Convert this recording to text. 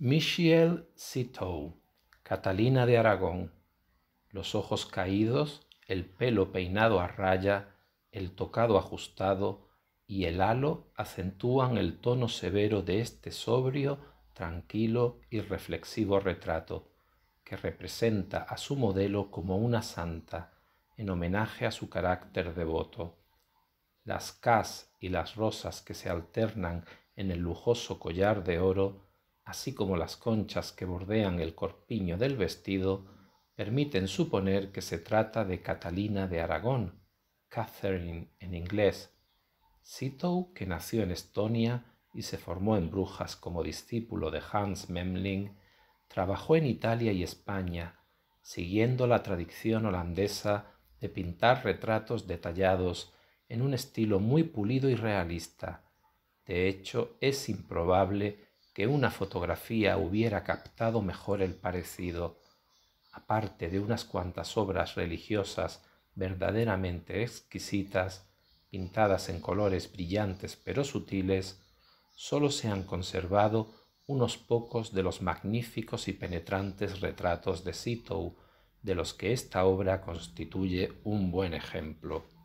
Michiel Cito, Catalina de Aragón, los ojos caídos, el pelo peinado a raya, el tocado ajustado y el halo acentúan el tono severo de este sobrio, tranquilo y reflexivo retrato, que representa a su modelo como una santa, en homenaje a su carácter devoto. Las cas y las rosas que se alternan en el lujoso collar de oro así como las conchas que bordean el corpiño del vestido, permiten suponer que se trata de Catalina de Aragón, Catherine en inglés, Sitow, que nació en Estonia y se formó en Brujas como discípulo de Hans Memling, trabajó en Italia y España, siguiendo la tradición holandesa de pintar retratos detallados en un estilo muy pulido y realista. De hecho, es improbable que una fotografía hubiera captado mejor el parecido, aparte de unas cuantas obras religiosas verdaderamente exquisitas, pintadas en colores brillantes pero sutiles, solo se han conservado unos pocos de los magníficos y penetrantes retratos de Sitou de los que esta obra constituye un buen ejemplo.